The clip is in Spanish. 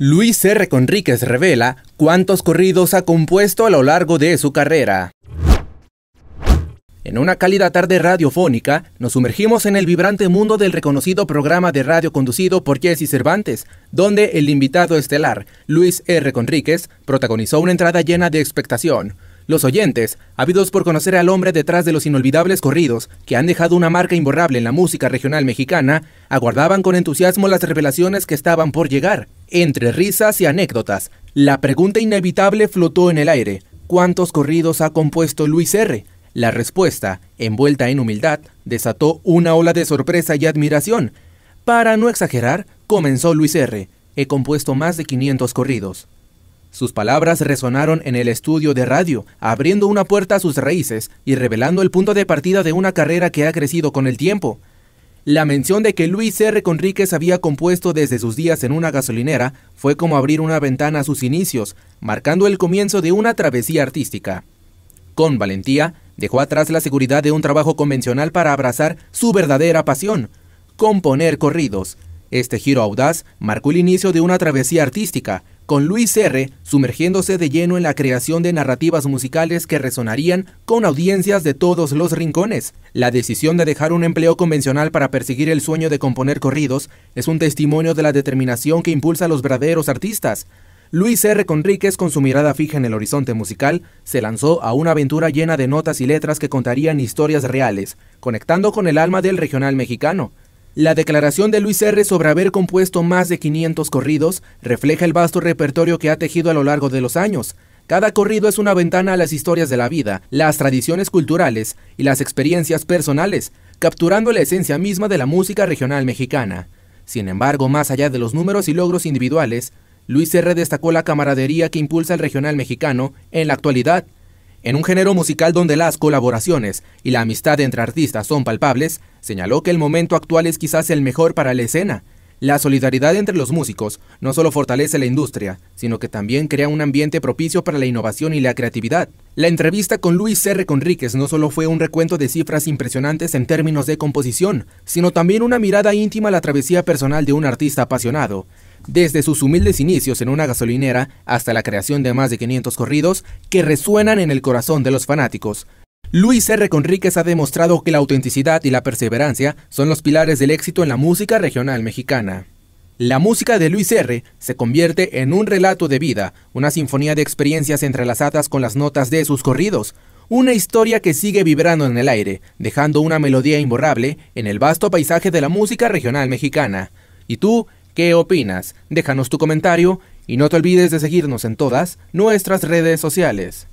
Luis R. Conríquez revela cuántos corridos ha compuesto a lo largo de su carrera. En una cálida tarde radiofónica, nos sumergimos en el vibrante mundo del reconocido programa de radio conducido por Jesse Cervantes, donde el invitado estelar, Luis R. Conríquez, protagonizó una entrada llena de expectación. Los oyentes, ávidos por conocer al hombre detrás de los inolvidables corridos que han dejado una marca imborrable en la música regional mexicana, aguardaban con entusiasmo las revelaciones que estaban por llegar. Entre risas y anécdotas, la pregunta inevitable flotó en el aire. ¿Cuántos corridos ha compuesto Luis R? La respuesta, envuelta en humildad, desató una ola de sorpresa y admiración. Para no exagerar, comenzó Luis R. He compuesto más de 500 corridos. Sus palabras resonaron en el estudio de radio, abriendo una puerta a sus raíces y revelando el punto de partida de una carrera que ha crecido con el tiempo. La mención de que Luis R. Conríquez había compuesto desde sus días en una gasolinera fue como abrir una ventana a sus inicios, marcando el comienzo de una travesía artística. Con valentía, dejó atrás la seguridad de un trabajo convencional para abrazar su verdadera pasión, componer corridos. Este giro audaz marcó el inicio de una travesía artística, con Luis R. sumergiéndose de lleno en la creación de narrativas musicales que resonarían con audiencias de todos los rincones. La decisión de dejar un empleo convencional para perseguir el sueño de componer corridos es un testimonio de la determinación que impulsa a los verdaderos artistas. Luis R. Conríquez, con su mirada fija en el horizonte musical, se lanzó a una aventura llena de notas y letras que contarían historias reales, conectando con el alma del regional mexicano. La declaración de Luis R. sobre haber compuesto más de 500 corridos refleja el vasto repertorio que ha tejido a lo largo de los años. Cada corrido es una ventana a las historias de la vida, las tradiciones culturales y las experiencias personales, capturando la esencia misma de la música regional mexicana. Sin embargo, más allá de los números y logros individuales, Luis R. destacó la camaradería que impulsa el regional mexicano en la actualidad, en un género musical donde las colaboraciones y la amistad entre artistas son palpables, señaló que el momento actual es quizás el mejor para la escena. La solidaridad entre los músicos no solo fortalece la industria, sino que también crea un ambiente propicio para la innovación y la creatividad. La entrevista con Luis R. Conríquez no solo fue un recuento de cifras impresionantes en términos de composición, sino también una mirada íntima a la travesía personal de un artista apasionado, desde sus humildes inicios en una gasolinera hasta la creación de más de 500 corridos que resuenan en el corazón de los fanáticos, Luis R. Conríquez ha demostrado que la autenticidad y la perseverancia son los pilares del éxito en la música regional mexicana. La música de Luis R. se convierte en un relato de vida, una sinfonía de experiencias entrelazadas con las notas de sus corridos, una historia que sigue vibrando en el aire, dejando una melodía imborrable en el vasto paisaje de la música regional mexicana. ¿Y tú, ¿Qué opinas? Déjanos tu comentario y no te olvides de seguirnos en todas nuestras redes sociales.